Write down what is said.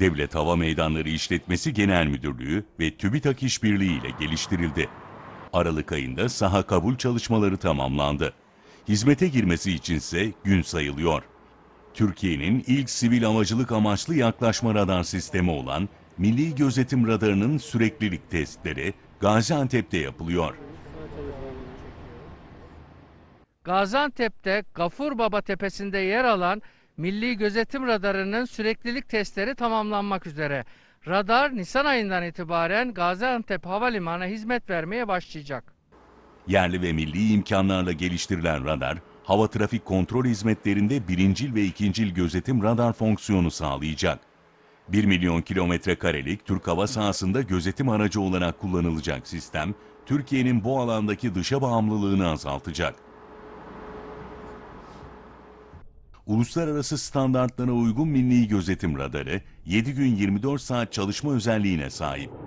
Devlet Hava Meydanları İşletmesi Genel Müdürlüğü ve TÜBİTAK İşbirliği ile geliştirildi. Aralık ayında saha kabul çalışmaları tamamlandı. Hizmete girmesi içinse gün sayılıyor. Türkiye'nin ilk sivil amacılık amaçlı yaklaşma radar sistemi olan Milli Gözetim Radarı'nın süreklilik testleri Gaziantep'te yapılıyor. Gaziantep'te Gafur Baba Tepesi'nde yer alan Milli Gözetim Radarı'nın süreklilik testleri tamamlanmak üzere. Radar Nisan ayından itibaren Gaziantep Havalimanı hizmet vermeye başlayacak. Yerli ve milli imkanlarla geliştirilen radar, hava trafik kontrol hizmetlerinde birincil ve ikincil gözetim radar fonksiyonu sağlayacak. 1 milyon kilometre karelik Türk hava sahasında gözetim aracı olarak kullanılacak sistem, Türkiye'nin bu alandaki dışa bağımlılığını azaltacak. uluslararası standartlara uygun milli gözetim radarı 7 gün 24 saat çalışma özelliğine sahip.